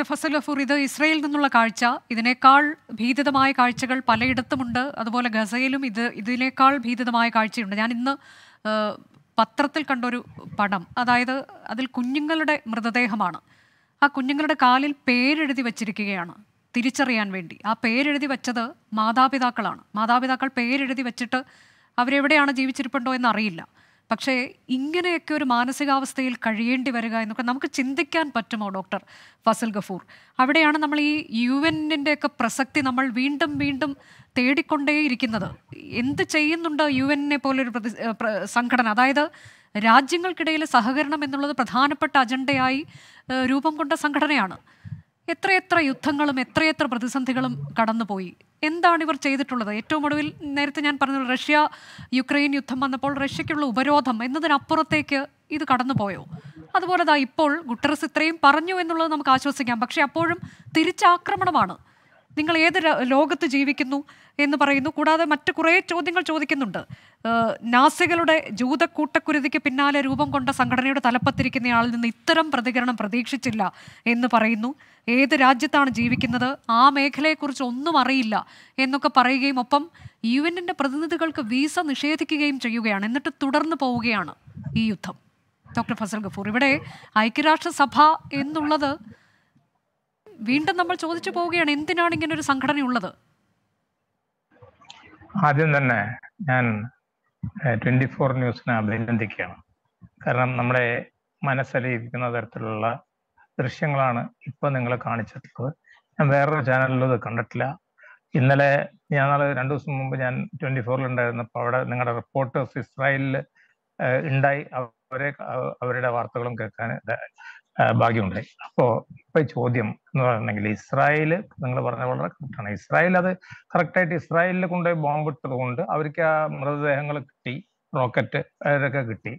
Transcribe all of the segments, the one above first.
doctor Fasal Gafoor ഇത് ഇസ്രയേലിൽ നിന്നുള്ള കാഴ്ച ഇതിനേക്കാൾ ഭീതിതമായ കാഴ്ചകൾ പലയിടത്തുമുണ്ട് അതുപോലെ ഗസയിലും ഇത് ഇതിനേക്കാൾ ഭീതിതമായ കാഴ്ചയുണ്ട് ഞാൻ ഇന്ന് പത്രത്തിൽ കണ്ടൊരു പടം അതായത് അതിൽ കുഞ്ഞുങ്ങളുടെ മൃതദേഹമാണ് ആ കുഞ്ഞുങ്ങളുടെ കാലിൽ പേരെഴുതി വച്ചിരിക്കുകയാണ് തിരിച്ചറിയാൻ വേണ്ടി ആ പേരെഴുതി വച്ചത് മാതാപിതാക്കളാണ് മാതാപിതാക്കൾ പേരെഴുതി വെച്ചിട്ട് അവരെവിടെയാണ് ജീവിച്ചിരിപ്പുണ്ടോ എന്നറിയില്ല പക്ഷേ ഇങ്ങനെയൊക്കെ ഒരു മാനസികാവസ്ഥയിൽ കഴിയേണ്ടി വരിക എന്നൊക്കെ നമുക്ക് ചിന്തിക്കാൻ പറ്റുമോ ഡോക്ടർ ഫസൽ ഗഫൂർ അവിടെയാണ് നമ്മൾ ഈ യു എന്നിൻ്റെ ഒക്കെ പ്രസക്തി നമ്മൾ വീണ്ടും വീണ്ടും തേടിക്കൊണ്ടേയിരിക്കുന്നത് എന്ത് ചെയ്യുന്നുണ്ട് യു എന്നിനെ പോലൊരു പ്രതി സംഘടന അതായത് രാജ്യങ്ങൾക്കിടയിൽ സഹകരണം എന്നുള്ളത് പ്രധാനപ്പെട്ട അജണ്ടയായി രൂപം കൊണ്ട സംഘടനയാണ് എത്രയെത്ര യുദ്ധങ്ങളും എത്രയെത്ര പ്രതിസന്ധികളും കടന്നുപോയി എന്താണ് ഇവർ ചെയ്തിട്ടുള്ളത് ഏറ്റവും ഒടുവിൽ നേരത്തെ ഞാൻ പറഞ്ഞത് റഷ്യ യുക്രൈൻ യുദ്ധം വന്നപ്പോൾ റഷ്യയ്ക്കുള്ള ഉപരോധം എന്നതിനപ്പുറത്തേക്ക് ഇത് കടന്നുപോയോ അതുപോലെ ഇപ്പോൾ ഗുട്ടറസ് ഇത്രയും പറഞ്ഞു എന്നുള്ളത് നമുക്ക് ആശ്വസിക്കാം പക്ഷേ അപ്പോഴും തിരിച്ചാക്രമണമാണ് നിങ്ങൾ ഏത് ലോകത്ത് ജീവിക്കുന്നു എന്ന് പറയുന്നു കൂടാതെ മറ്റ് കുറേ ചോദ്യങ്ങൾ ചോദിക്കുന്നുണ്ട് നാസികളുടെ ജൂത കൂട്ടക്കുരുതിക്ക് പിന്നാലെ രൂപം കൊണ്ട സംഘടനയുടെ തലപ്പത്തിരിക്കുന്ന ആളിൽ നിന്ന് ഇത്തരം പ്രതികരണം പ്രതീക്ഷിച്ചില്ല എന്ന് പറയുന്നു ഏത് രാജ്യത്താണ് ജീവിക്കുന്നത് ആ മേഖലയെക്കുറിച്ച് ഒന്നും അറിയില്ല എന്നൊക്കെ പറയുകയും ഒപ്പം യു എന്നിൻ്റെ പ്രതിനിധികൾക്ക് വീസ നിഷേധിക്കുകയും ചെയ്യുകയാണ് എന്നിട്ട് തുടർന്ന് പോവുകയാണ് ഈ യുദ്ധം ഡോക്ടർ ഫസൽ ഗഫൂർ ഇവിടെ ഐക്യരാഷ്ട്രസഭ എന്നുള്ളത് വീണ്ടും നമ്മൾ ചോദിച്ചു പോവുകയാണ് എന്തിനാണ് ഇങ്ങനെ ഒരു സംഘടന ഉള്ളത് ആദ്യം തന്നെ ഞാൻ ട്വന്റി ഫോർ ന്യൂസിനെ അഭിനന്ദിക്കുകയാണ് കാരണം നമ്മുടെ മനസ്സലിയിരിക്കുന്ന തരത്തിലുള്ള ദൃശ്യങ്ങളാണ് ഇപ്പൊ നിങ്ങൾ കാണിച്ചിട്ടുള്ളത് ഞാൻ വേറൊരു ചാനലിലും ഇത് കണ്ടിട്ടില്ല ഇന്നലെ ഞാൻ നാളെ രണ്ടു ദിവസം മുമ്പ് ഞാൻ ട്വന്റി ഫോറിൽ ഉണ്ടായിരുന്നപ്പോൾ അവിടെ നിങ്ങളുടെ റിപ്പോർട്ടേഴ്സ് ഇസ്രായേലിൽ ഉണ്ടായി അവരെ അവരുടെ വാർത്തകളും കേൾക്കാൻ ഭാഗ്യമുണ്ടായി അപ്പോൾ ഇപ്പൊ ചോദ്യം എന്ന് പറയുന്നെങ്കിൽ ഇസ്രായേൽ നിങ്ങൾ പറഞ്ഞ വളരെ കറക്റ്റാണ് ഇസ്രായേൽ അത് കറക്റ്റായിട്ട് ഇസ്രായേലിൽ കൊണ്ടുപോയി ബോംബ് ഇട്ടത് കൊണ്ട് അവർക്ക് ആ മൃതദേഹങ്ങൾ കിട്ടി റോക്കറ്റ് അതൊക്കെ കിട്ടി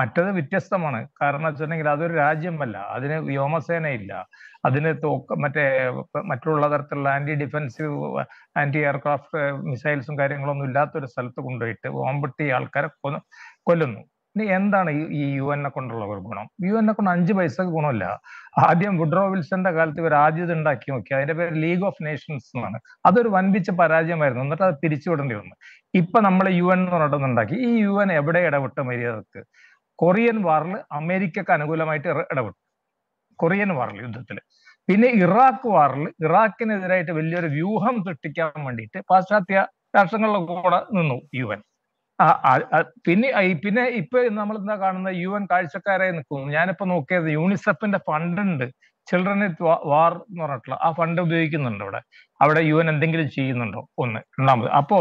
മറ്റത് വ്യത്യസ്തമാണ് കാരണം വെച്ചിട്ടുണ്ടെങ്കിൽ അതൊരു രാജ്യമല്ല അതിന് വ്യോമസേനയില്ല അതിന് തോക്ക് മറ്റേ മറ്റുള്ള തരത്തിലുള്ള ആന്റി ഡിഫെൻസീവ് ആന്റി എയർക്രാഫ്റ്റ് മിസൈൽസും കാര്യങ്ങളൊന്നും ഇല്ലാത്തൊരു സ്ഥലത്ത് കൊണ്ടുപോയിട്ട് ബോംബിട്ടി ആൾക്കാരെ കൊല്ലുന്നു ഇനി എന്താണ് ഈ യു എന്നെ കൊണ്ടുള്ള ഒരു ഗുണം യു എന്നെ കൊണ്ട് അഞ്ച് പൈസക്ക് ഗുണമില്ല ആദ്യം വുഡ്രോ വിൽസന്റെ കാലത്ത് ഇവർ ആദ്യം ഉണ്ടാക്കി നോക്കി അതിന്റെ പേര് ലീഗ് ഓഫ് നേഷൻസ് എന്നാണ് അതൊരു വൻപിച്ച പരാജയമായിരുന്നു എന്നിട്ട് അത് തിരിച്ചുവിടേണ്ടി വന്നു ഇപ്പൊ നമ്മൾ യു എൻ എന്ന് പറഞ്ഞിട്ടുണ്ടാക്കി ഈ യു എൻ എവിടെ ഇടപെട്ട മര്യാദക്ക് കൊറിയൻ വാറിൽ അമേരിക്കക്ക് അനുകൂലമായിട്ട് ഇടപെട്ടു കൊറിയൻ വാറിൽ യുദ്ധത്തിൽ പിന്നെ ഇറാഖ് വാറിൽ ഇറാഖിനെതിരായിട്ട് വലിയൊരു വ്യൂഹം സൃഷ്ടിക്കാൻ വേണ്ടിയിട്ട് പാശ്ചാത്യ രാഷ്ട്രങ്ങളിലൊക്കെ കൂടെ നിന്നു യു എൻ പിന്നെ പിന്നെ ഇപ്പൊ നമ്മൾ എന്താ കാണുന്നത് യു എൻ കാഴ്ചക്കാരായി നിൽക്കുന്നു ഞാനിപ്പോ നോക്കിയത് യൂണിസെഫിന്റെ ഫണ്ട് ഉണ്ട് ചിൽഡ്രൻ വാർ എന്ന് പറഞ്ഞിട്ടുള്ള ആ ഫണ്ട് ഉപയോഗിക്കുന്നുണ്ട് ഇവിടെ അവിടെ യു എൻ എന്തെങ്കിലും ചെയ്യുന്നുണ്ടോ ഒന്ന് രണ്ടാമത് അപ്പോ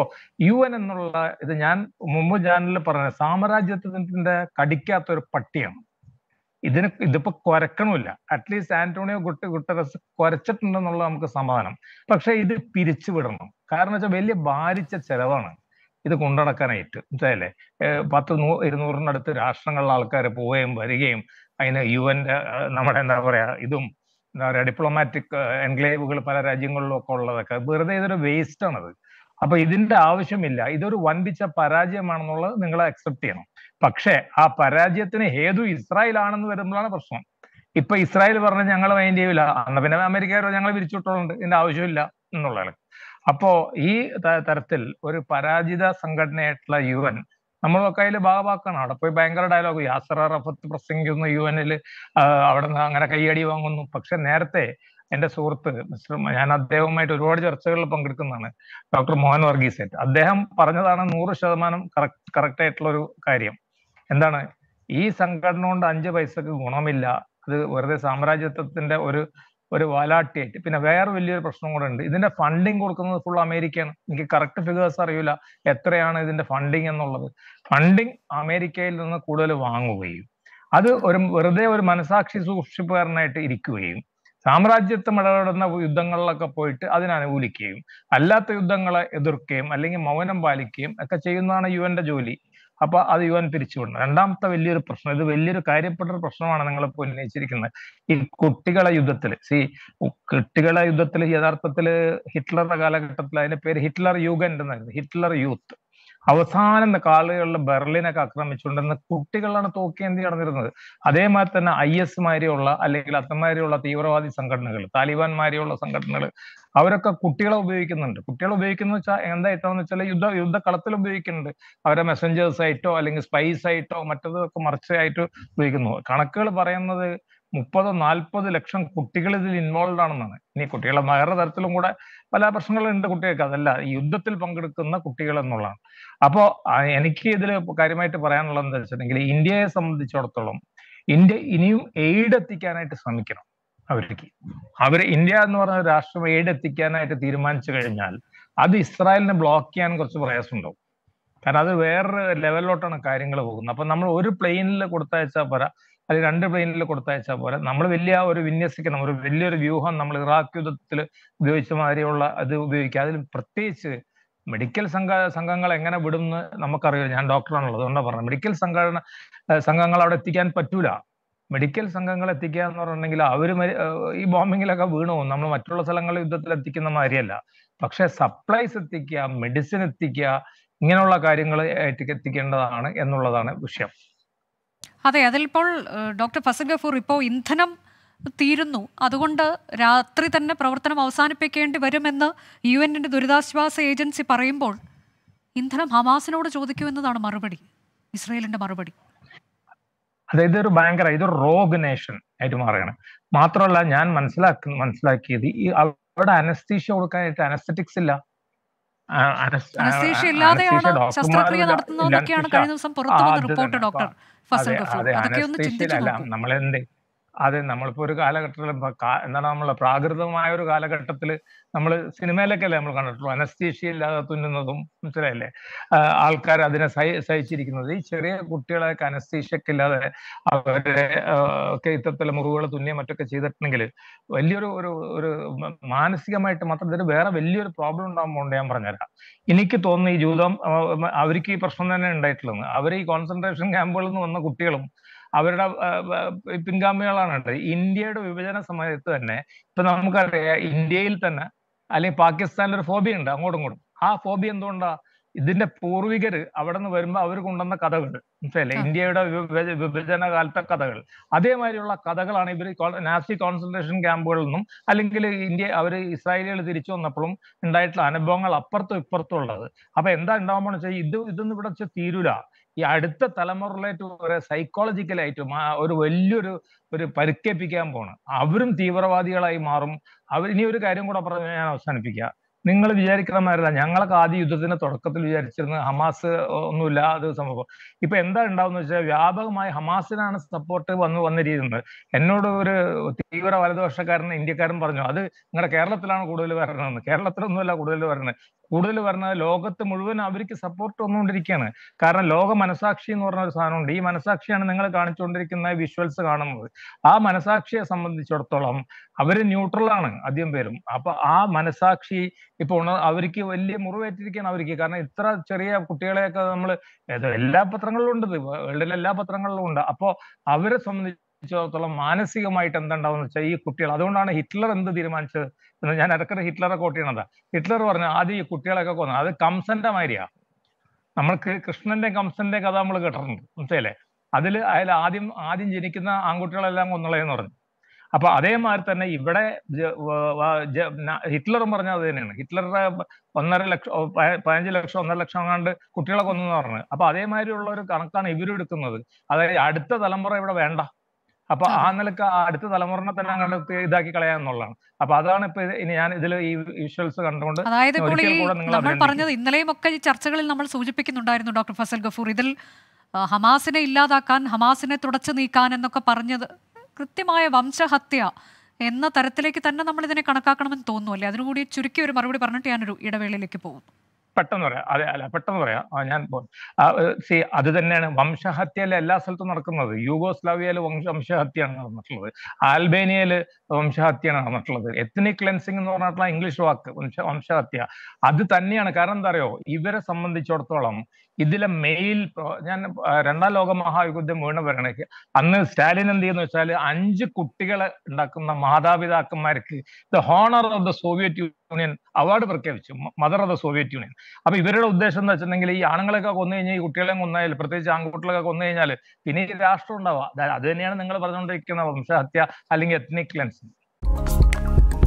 യു എൻ എന്നുള്ള ഇത് ഞാൻ മുമ്പ് ചാനലിൽ പറഞ്ഞ സാമ്രാജ്യത്വത്തിന്റെ കടിക്കാത്ത ഒരു പട്ടിയാണ് ഇതിന് ഇതിപ്പോ കുരക്കണമില്ല അറ്റ്ലീസ്റ്റ് ആന്റോണിയോ ഗുട്ട് ഗുട്ടറസ് കുരച്ചിട്ടുണ്ടെന്നുള്ള നമുക്ക് സമാധാനം പക്ഷെ ഇത് പിരിച്ചുവിടണം കാരണം വെച്ചാൽ വലിയ ഭാരിച്ച ചെലവാണ് ഇത് കൊണ്ടടക്കാനായിട്ട് മനസ്സിലായില്ലേ പത്ത് നൂ ഇരുന്നൂറിനടുത്ത് രാഷ്ട്രങ്ങളിലെ ആൾക്കാർ പോവുകയും വരികയും അതിന് യു എൻ്റെ നമ്മുടെ എന്താ പറയുക ഇതും എന്താ പറയുക ഡിപ്ലോമാറ്റിക് എൻക്ലേവുകൾ പല രാജ്യങ്ങളിലും ഒക്കെ ഉള്ളതൊക്കെ വെറുതെ ഇതൊരു വേസ്റ്റ് ആണത് അപ്പൊ ഇതിന്റെ ആവശ്യമില്ല ഇതൊരു വൻപിച്ച പരാജയമാണെന്നുള്ളത് നിങ്ങൾ അക്സെപ്റ്റ് ചെയ്യണം പക്ഷേ ആ പരാജയത്തിന് ഹേതു ഇസ്രായേൽ ആണെന്ന് വരുമ്പോഴാണ് പ്രശ്നം ഇപ്പൊ ഇസ്രായേൽ പറഞ്ഞ് ഞങ്ങൾ മൈൻഡ് ചെയ്യൂല അന്ന് പിന്നെ അമേരിക്കക്കാരോ ഞങ്ങൾ പിരിച്ചുവിട്ടോളുണ്ട് ഇതിന്റെ ആവശ്യമില്ല എന്നുള്ളതാണ് അപ്പോ ഈ തരത്തിൽ ഒരു പരാജിത സംഘടനയായിട്ടുള്ള യു എൻ നമ്മളൊക്കെ അതിൽ ഭാഗമാക്കണം അവിടെ പോയി ഭയങ്കര ഡയലോഗ് യാസർ അറഫത്ത് പ്രസംഗിക്കുന്നു യു എനിൽ അവിടെ നിന്ന് അങ്ങനെ കൈയടി വാങ്ങുന്നു പക്ഷെ നേരത്തെ എന്റെ സുഹൃത്ത് മിസ്റ്റർ ഞാൻ അദ്ദേഹവുമായിട്ട് ഒരുപാട് ചർച്ചകളിൽ പങ്കെടുക്കുന്നതാണ് ഡോക്ടർ മോഹൻ വർഗീസേറ്റ് അദ്ദേഹം പറഞ്ഞതാണ് നൂറ് ശതമാനം കറക്റ്റ് കറക്റ്റ് ആയിട്ടുള്ള ഒരു കാര്യം എന്താണ് ഈ സംഘടന കൊണ്ട് അഞ്ച് പൈസക്ക് ഗുണമില്ല അത് വെറുതെ സാമ്രാജ്യത്വത്തിന്റെ ഒരു ഒരു വാലാട്ടിയായിട്ട് പിന്നെ വേറെ വലിയൊരു പ്രശ്നം കൂടെ ഉണ്ട് ഇതിന്റെ ഫണ്ടിങ് കൊടുക്കുന്നത് ഫുൾ അമേരിക്കയാണ് എനിക്ക് കറക്റ്റ് ഫിഗേഴ്സ് അറിയില്ല എത്രയാണ് ഇതിന്റെ ഫണ്ടിങ് എന്നുള്ളത് ഫണ്ടിങ് അമേരിക്കയിൽ നിന്ന് കൂടുതൽ വാങ്ങുകയും അത് ഒരു വെറുതെ ഒരു മനസാക്ഷി സൂക്ഷിപ്പുകാരനായിട്ട് ഇരിക്കുകയും സാമ്രാജ്യത്വം ഇടപെടുന്ന യുദ്ധങ്ങളിലൊക്കെ പോയിട്ട് അതിനനുകൂലിക്കുകയും അല്ലാത്ത യുദ്ധങ്ങളെ എതിർക്കുകയും അല്ലെങ്കിൽ മൗനം പാലിക്കുകയും ഒക്കെ ചെയ്യുന്നതാണ് യു എന്റെ ജോലി അപ്പൊ അത് യു എൻ പിരിച്ചുവിടണം രണ്ടാമത്തെ വലിയൊരു പ്രശ്നം ഇത് വലിയൊരു കാര്യപ്പെട്ട ഒരു പ്രശ്നമാണ് ഇപ്പൊ ഉന്നയിച്ചിരിക്കുന്നത് ഈ കുട്ടികളെ യുദ്ധത്തിൽ സി കുട്ടികളെ യുദ്ധത്തിൽ യഥാർത്ഥത്തിൽ ഹിറ്റ്ലറുടെ കാലഘട്ടത്തിൽ അതിന്റെ പേര് ഹിറ്റ്ലർ യുഗൻഡ് എന്നായിരുന്നു ഹിറ്റ്ലർ യൂത്ത് അവസാനം കാളുകളിൽ ബെർലിനൊക്കെ ആക്രമിച്ചുകൊണ്ടിരുന്ന കുട്ടികളാണ് തോക്കേന്തി നടന്നിരുന്നത് അതേമാതിരി തന്നെ ഐ എസ് മാരെയുള്ള അല്ലെങ്കിൽ അത്തമാരിയുള്ള തീവ്രവാദി സംഘടനകൾ താലിബാൻ സംഘടനകൾ അവരൊക്കെ കുട്ടികളെ ഉപയോഗിക്കുന്നുണ്ട് കുട്ടികളെ ഉപയോഗിക്കുന്ന വെച്ചാൽ എന്താ ഏറ്റവും വെച്ചാൽ യുദ്ധ യുദ്ധക്കളത്തിൽ ഉപയോഗിക്കുന്നുണ്ട് അവരെ മെസ്സഞ്ചേഴ്സ് ആയിട്ടോ അല്ലെങ്കിൽ സ്പൈസ് ആയിട്ടോ മറ്റതൊക്കെ മറിച്ചായിട്ട് ഉപയോഗിക്കുന്നു കണക്കുകൾ പറയുന്നത് മുപ്പതോ നാൽപ്പത് ലക്ഷം കുട്ടികൾ ഇതിൽ ഇൻവോൾവ് ആണെന്നാണ് ഇനി കുട്ടികളെ വേറെ തരത്തിലും കൂടെ പല ഉണ്ട് കുട്ടികൾക്ക് അതല്ല യുദ്ധത്തിൽ പങ്കെടുക്കുന്ന കുട്ടികൾ എന്നുള്ളതാണ് അപ്പോ എനിക്ക് ഇതിൽ കാര്യമായിട്ട് പറയാനുള്ളത് എന്താ വെച്ചിട്ടുണ്ടെങ്കിൽ ഇന്ത്യയെ സംബന്ധിച്ചിടത്തോളം ഇന്ത്യ ഇനിയും എയ്ഡ് എത്തിക്കാനായിട്ട് ശ്രമിക്കണം അവർക്ക് അവർ ഇന്ത്യ എന്ന് പറഞ്ഞ രാഷ്ട്രം ഏടെത്തിക്കാനായിട്ട് തീരുമാനിച്ചു കഴിഞ്ഞാൽ അത് ഇസ്രായേലിനെ ബ്ലോക്ക് ചെയ്യാൻ കുറച്ച് പ്രയാസമുണ്ടാവും കാരണം അത് വേറൊരു ലെവലിലോട്ടാണ് കാര്യങ്ങൾ പോകുന്നത് അപ്പൊ നമ്മൾ ഒരു പ്ലെയിനിൽ കൊടുത്തയച്ചാൽ പോരാ അല്ലെങ്കിൽ രണ്ട് പ്ലെയിനിൽ കൊടുത്തയച്ചാൽ പോരാ നമ്മൾ വലിയ ഒരു വിന്യസിക്കണം ഒരു വലിയൊരു വ്യൂഹം നമ്മൾ ഇറാഖ് യുദ്ധത്തിൽ ഉപയോഗിച്ച മാതിരിയുള്ള അത് ഉപയോഗിക്കുക അതിൽ പ്രത്യേകിച്ച് മെഡിക്കൽ സംഘ സംഘങ്ങൾ എങ്ങനെ വിടും എന്ന് നമുക്കറിയാം ഞാൻ ഡോക്ടറാണുള്ളത് അതുകൊണ്ടാണ് പറഞ്ഞത് മെഡിക്കൽ സംഘടന സംഘങ്ങൾ അവിടെ എത്തിക്കാൻ പറ്റൂല മെഡിക്കൽ സംഘങ്ങൾ എത്തിക്കുക എന്ന് പറഞ്ഞിട്ടുണ്ടെങ്കിൽ അവർ ഈ ബോംബിങ്ങിലൊക്കെ വീണു നമ്മൾ മറ്റുള്ള സ്ഥലങ്ങളിൽ യുദ്ധത്തിൽ എത്തിക്കുന്ന മാതിരിയല്ല പക്ഷെ സപ്ലൈസ് എത്തിക്കുക മെഡിസിൻ എത്തിക്കുക ഇങ്ങനെയുള്ള കാര്യങ്ങൾ എത്തിക്കേണ്ടതാണ് എന്നുള്ളതാണ് വിഷയം അതെ അതിലിപ്പോൾ ഡോക്ടർ ഫസൽ ഗഫൂർ ഇപ്പോൾ ഇന്ധനം തീരുന്നു അതുകൊണ്ട് രാത്രി തന്നെ പ്രവർത്തനം അവസാനിപ്പിക്കേണ്ടി വരുമെന്ന് യു എന്നിൻ്റെ ദുരിതാശ്വാസ ഏജൻസി പറയുമ്പോൾ ഇന്ധനം ഹമാസിനോട് എന്നതാണ് മറുപടി ഇസ്രയേലിൻ്റെ മറുപടി അതായത് ഒരു ഭയങ്കര ഇതൊരു റോഗ് നേഷൻ ആയിട്ട് മാറുകയാണ് മാത്രമല്ല ഞാൻ മനസ്സിലാക്ക മനസ്സിലാക്കിയത് ഈ അവിടെ അനസ്തീഷ്യ കൊടുക്കാനായിട്ട് അനസ്തറ്റിക്സ് ഇല്ല നമ്മളെന്തേ അതെ നമ്മളിപ്പോ ഒരു കാലഘട്ടത്തിൽ എന്താണ് നമ്മൾ പ്രാകൃതമായ ഒരു കാലഘട്ടത്തിൽ നമ്മൾ സിനിമയിലൊക്കെയല്ലേ നമ്മൾ കണ്ടിട്ടുള്ളൂ അനസ്തീഷ്യ ഇല്ലാതെ തുന്നുന്നതും മനസ്സിലായില്ലേ ആൾക്കാർ അതിനെ സഹിച്ചിരിക്കുന്നത് ഈ ചെറിയ കുട്ടികളൊക്കെ അനസ്തീഷ്യക്കില്ലാതെ അവരെ ഒക്കെ ഇത്തരത്തിലെ മുറിവുകൾ തുന്നിയ മറ്റൊക്കെ ചെയ്തിട്ടുണ്ടെങ്കിൽ വലിയൊരു ഒരു ഒരു മാനസികമായിട്ട് മാത്രം ഇതിന് വേറെ വലിയൊരു പ്രോബ്ലം ഉണ്ടാകുമ്പോൾ ഞാൻ പറഞ്ഞുതരാം എനിക്ക് തോന്നുന്നു ഈ ജൂതം അവർക്ക് ഈ പ്രശ്നം തന്നെ ഉണ്ടായിട്ടുള്ളത് അവർ ഈ കോൺസെൻട്രേഷൻ ക്യാമ്പുകളിൽ നിന്ന് വന്ന കുട്ടികളും അവരുടെ പിൻഗാമികളാണ് ഇന്ത്യയുടെ വിഭജന സമയത്ത് തന്നെ ഇപ്പൊ നമുക്കറിയാം ഇന്ത്യയിൽ തന്നെ അല്ലെങ്കിൽ പാകിസ്ഥാനിൽ ഒരു ഫോബിയ ഉണ്ട് അങ്ങോട്ടും ഇങ്ങോട്ടും ആ ഫോബിയ എന്തുകൊണ്ടാ ഇതിന്റെ പൂർവികര് അവിടെ നിന്ന് വരുമ്പോൾ അവർ കൊണ്ടുവന്ന കഥകൾ മനസ്സിലല്ലേ ഇന്ത്യയുടെ വിഭജന കാലത്തെ കഥകൾ അതേമാതിരിയുള്ള കഥകളാണ് ഇവർ നാസി കോൺസെൻട്രേഷൻ ക്യാമ്പുകളിൽ നിന്നും അല്ലെങ്കിൽ ഇന്ത്യ അവർ ഇസ്രായേലികൾ തിരിച്ചു വന്നപ്പോഴും ഉണ്ടായിട്ടുള്ള അനുഭവങ്ങൾ അപ്പുറത്തും ഇപ്പുറത്തും ഉള്ളത് അപ്പൊ എന്താ ഉണ്ടാകുമ്പോൾ വെച്ചാൽ ഇത് ഇതൊന്നും ഇവിടെ വെച്ചാൽ തീരൂല ഈ അടുത്ത തലമുറയിലേക്ക് സൈക്കോളജിക്കൽ സൈക്കോളജിക്കലായിട്ട് ഒരു വലിയൊരു ഒരു പരിക്കേപ്പിക്കാൻ പോണ് അവരും തീവ്രവാദികളായി മാറും അവർ ഇനി ഒരു കാര്യം കൂടെ പറഞ്ഞു ഞാൻ അവസാനിപ്പിക്കുക നിങ്ങൾ വിചാരിക്കണമായിരുന്ന ഞങ്ങളൊക്കെ ആദ്യ യുദ്ധത്തിന്റെ തുടക്കത്തിൽ വിചാരിച്ചിരുന്നത് ഹമാസ് ഒന്നുമില്ല അത് സംഭവം ഇപ്പൊ എന്താ ഉണ്ടാവുന്ന വെച്ചാൽ വ്യാപകമായി ഹമാസിനാണ് സപ്പോർട്ട് വന്നു വന്നിരിക്കുന്നത് എന്നോട് ഒരു തീവ്ര വലതുപക്ഷക്കാരൻ ഇന്ത്യക്കാരൻ പറഞ്ഞു അത് നിങ്ങളുടെ കേരളത്തിലാണ് കൂടുതൽ വരണമെന്ന് കേരളത്തിലൊന്നുമല്ല കൂടുതൽ വരണത് കൂടുതൽ പറഞ്ഞാൽ ലോകത്ത് മുഴുവൻ അവർക്ക് സപ്പോർട്ട് വന്നുകൊണ്ടിരിക്കുകയാണ് കാരണം ലോക മനസാക്ഷി എന്ന് പറഞ്ഞ ഒരു സാധനമുണ്ട് ഈ മനസാക്ഷിയാണ് നിങ്ങൾ കാണിച്ചുകൊണ്ടിരിക്കുന്ന വിഷ്വൽസ് കാണുന്നത് ആ മനസാക്ഷിയെ സംബന്ധിച്ചിടത്തോളം അവർ ന്യൂട്രലാണ് അധികം പേരും അപ്പൊ ആ മനസാക്ഷി ഇപ്പൊ അവർക്ക് വലിയ മുറിവേറ്റിരിക്കുകയാണ് അവർക്ക് കാരണം ഇത്ര ചെറിയ കുട്ടികളെയൊക്കെ നമ്മൾ എല്ലാ പത്രങ്ങളിലും ഉണ്ട് വേൾഡിലെ എല്ലാ പത്രങ്ങളിലും ഉണ്ട് അപ്പോൾ അവരെ സംബന്ധിച്ച് സംബന്ധിച്ചിടത്തോളം മാനസികമായിട്ട് എന്താണ്ടാവും വെച്ചാൽ ഈ കുട്ടികൾ അതുകൊണ്ടാണ് ഹിറ്റ്ലർ എന്ത് തീരുമാനിച്ചത് എന്ന് ഞാൻ ഇടയ്ക്കിടെ ഹിറ്റ്ലറെ കോട്ട് ചെയ്യണത് ഹിറ്റ്ലർ പറഞ്ഞു ആദ്യം ഈ കുട്ടികളൊക്കെ കൊന്നു അത് കംസന്റെ മാതിരിയാ നമ്മൾക്ക് കൃഷ്ണന്റെയും കംസന്റെയും കഥ നമ്മൾ കേട്ടിട്ടുണ്ട് മനസ്സിലല്ലേ അതിൽ അതിൽ ആദ്യം ആദ്യം ജനിക്കുന്ന ആൺകുട്ടികളെല്ലാം കൊന്നുള്ളതെന്ന് പറഞ്ഞു അപ്പൊ അതേമാതിരി തന്നെ ഇവിടെ ഹിറ്റ്ലറും പറഞ്ഞ അത് തന്നെയാണ് ഹിറ്റ്ലറുടെ ഒന്നര ലക്ഷം പതിനഞ്ച് ലക്ഷം ഒന്നര ലക്ഷം അങ്ങാണ്ട് കുട്ടികളെ കൊന്നെന്ന് പറഞ്ഞു അപ്പൊ അതേമാതിരിയുള്ള ഒരു കണക്കാണ് ഇവരും എടുക്കുന്നത് അതായത് അടുത്ത തലമുറ ഇവിടെ വേണ്ട അപ്പൊ ആ നിലക്ക് അടുത്ത തലമുറനെ തന്നെ അങ്ങോട്ട് ഇതാക്കി കളയാന്നുള്ളതാണ് അപ്പൊ അതാണ് ഇപ്പൊ ഞാൻ ഇതിൽ ഈ വിഷ്വൽസ് കണ്ടുകൊണ്ട് അതായത് നമ്മൾ പറഞ്ഞത് ഇന്നലെയും ഒക്കെ ഈ ചർച്ചകളിൽ നമ്മൾ സൂചിപ്പിക്കുന്നുണ്ടായിരുന്നു ഡോക്ടർ ഫസൽ ഗഫൂർ ഇതിൽ ഹമാസിനെ ഇല്ലാതാക്കാൻ ഹമാസിനെ തുടച്ചു നീക്കാൻ എന്നൊക്കെ പറഞ്ഞത് കൃത്യമായ വംശഹത്യ എന്ന തരത്തിലേക്ക് തന്നെ നമ്മൾ ഇതിനെ കണക്കാക്കണമെന്ന് തോന്നുന്നു അല്ലേ അതിനുകൂടി ചുരുക്കി ഒരു മറുപടി പറഞ്ഞിട്ട് ഞാനൊരു ഇടവേളയിലേക്ക് പോകുന്നു പെട്ടെന്ന് പറയാം അതെ അല്ല പെട്ടെന്ന് പറയാം ഞാൻ സി അത് തന്നെയാണ് വംശഹത്യയിൽ എല്ലാ സ്ഥലത്തും നടക്കുന്നത് യൂഗോസ്ലാവിയയിൽ വംശഹത്യയാണ് നടന്നിട്ടുള്ളത് ആൽബേനിയയില് വംശഹത്യയാണ് നടന്നിട്ടുള്ളത് എത്നിക് ക്ലെൻസിംഗ് എന്ന് പറഞ്ഞിട്ടുള്ള ഇംഗ്ലീഷ് വാക്ക് വംശ വംശഹത്യ അത് തന്നെയാണ് കാരണം എന്താ അറിയോ ഇവരെ സംബന്ധിച്ചിടത്തോളം ഇതിലെ മെയിൽ ഞാൻ രണ്ടാം ലോക മഹായുദ്ധം വീണ് പറയണേക്ക് അന്ന് സ്റ്റാലിൻ എന്ത് ചെയ്യുന്ന വെച്ചാൽ അഞ്ച് കുട്ടികളെ ഉണ്ടാക്കുന്ന മാതാപിതാക്കന്മാർക്ക് the honour of the Soviet Union award പ്രഖ്യാപിച്ചു mother of the Soviet Union അപ്പൊ ഇവരുടെ ഉദ്ദേശം എന്ന് വെച്ചിട്ടുണ്ടെങ്കിൽ ഈ ആണുങ്ങളൊക്കെ കൊന്നു കഴിഞ്ഞാൽ ഈ കുട്ടികളെ കൊന്നാൽ പ്രത്യേകിച്ച് ആൺകുട്ടികളൊക്കെ കൊന്നു കഴിഞ്ഞാൽ പിന്നെ ഈ രാഷ്ട്രം ഉണ്ടാവുക അത് തന്നെയാണ് നിങ്ങൾ പറഞ്ഞുകൊണ്ടിരിക്കുന്ന വംശഹത്യ അല്ലെങ്കിൽ എത്നിക് ക്ലെൻസിങ്